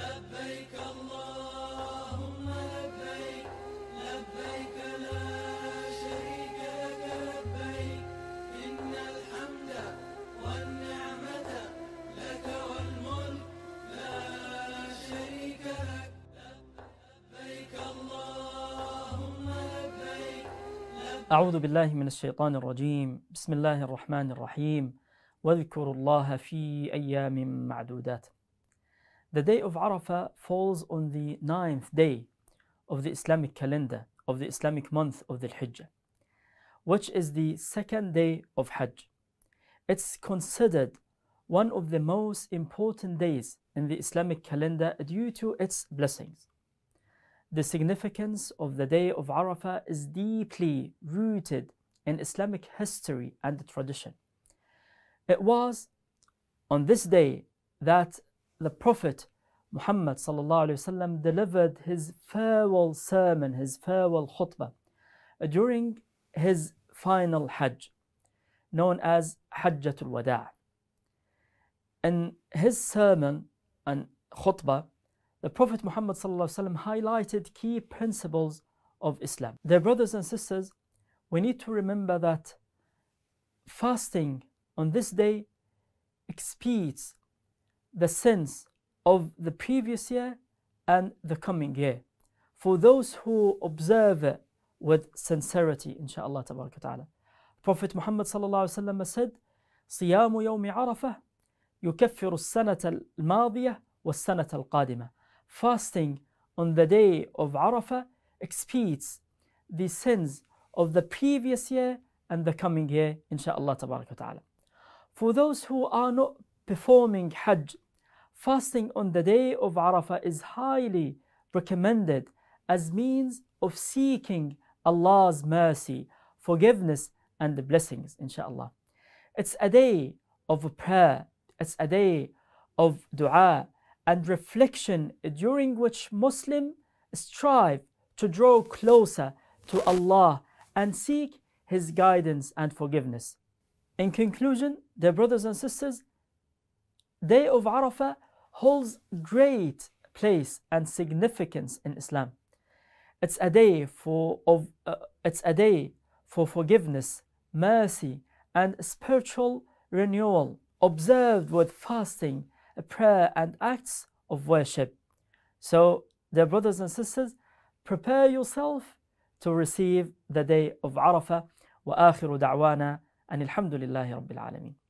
لبيك اللهم لبيك لبيك لا شريك لك لبيك إن الحمد والنعمة لك والملك لا شريك لك لبيك اللهم لبيك, أعوذ بالله من الشيطان الرجيم بسم الله الرحمن الرحيم واذكروا الله في أيام معدودات The day of Arafah falls on the ninth day of the Islamic calendar, of the Islamic month of the Hijjah, which is the second day of Hajj. It's considered one of the most important days in the Islamic calendar due to its blessings. The significance of the day of Arafah is deeply rooted in Islamic history and tradition. It was on this day that the Prophet Muhammad وسلم, delivered his farewell sermon, his farewell khutbah, uh, during his final Hajj, known as Hajjatul Wada'. In his sermon and khutbah, the Prophet Muhammad وسلم, highlighted key principles of Islam. Dear brothers and sisters, we need to remember that fasting on this day expiates the sins of the previous year and the coming year for those who observe it with sincerity inshallah ta'ala prophet muhammad sallallahu alaihi wasallam said صيام يوم al يكفر السنه sanaat al القادمه fasting on the day of arafah expiates the sins of the previous year and the coming year inshallah ta'ala for those who are not performing Hajj, fasting on the day of Arafah is highly recommended as means of seeking Allah's mercy, forgiveness, and the blessings, inshallah. It's a day of prayer, it's a day of dua and reflection during which Muslims strive to draw closer to Allah and seek His guidance and forgiveness. In conclusion, dear brothers and sisters, day of Arafah holds great place and significance in Islam. It's a day for of, uh, it's a day for forgiveness, mercy, and spiritual renewal, observed with fasting, prayer, and acts of worship. So, dear brothers and sisters, prepare yourself to receive the day of Arafah. وآخر دعوانا أن الحمد لله رب العالمين